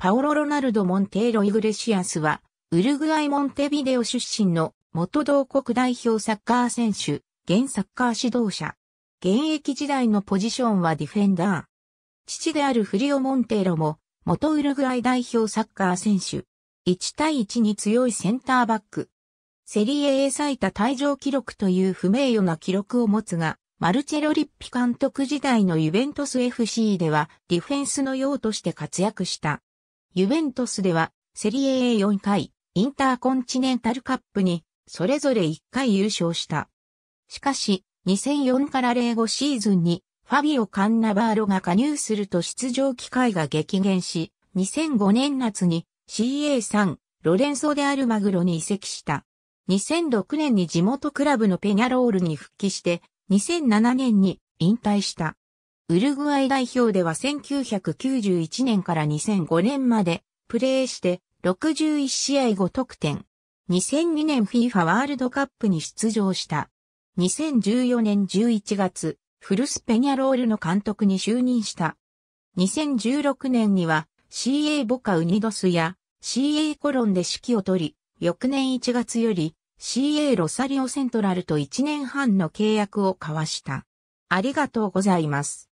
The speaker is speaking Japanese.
パオロ・ロナルド・モンテーロ・イグレシアスは、ウルグアイ・モンテビデオ出身の元同国代表サッカー選手、現サッカー指導者。現役時代のポジションはディフェンダー。父であるフリオ・モンテーロも、元ウルグアイ代表サッカー選手。1対1に強いセンターバック。セリエ A 最多退場記録という不名誉な記録を持つが、マルチェロ・リッピ監督時代のユベントス FC ではディフェンスの用として活躍した。ユベントスでは、セリエ A4 回、インターコンチネンタルカップに、それぞれ1回優勝した。しかし、2004から05シーズンに、ファビオ・カンナバーロが加入すると出場機会が激減し、2005年夏に CA3、ロレンソ・デ・アルマグロに移籍した。2006年に地元クラブのペニャロールに復帰して、2007年に引退した。ウルグアイ代表では1991年から2005年までプレーして61試合5得点。2002年 FIFA ワールドカップに出場した。2014年11月、フルスペニャロールの監督に就任した。2016年には CA ボカウニドスや CA コロンで指揮を取り、翌年1月より CA ロサリオセントラルと1年半の契約を交わした。ありがとうございます。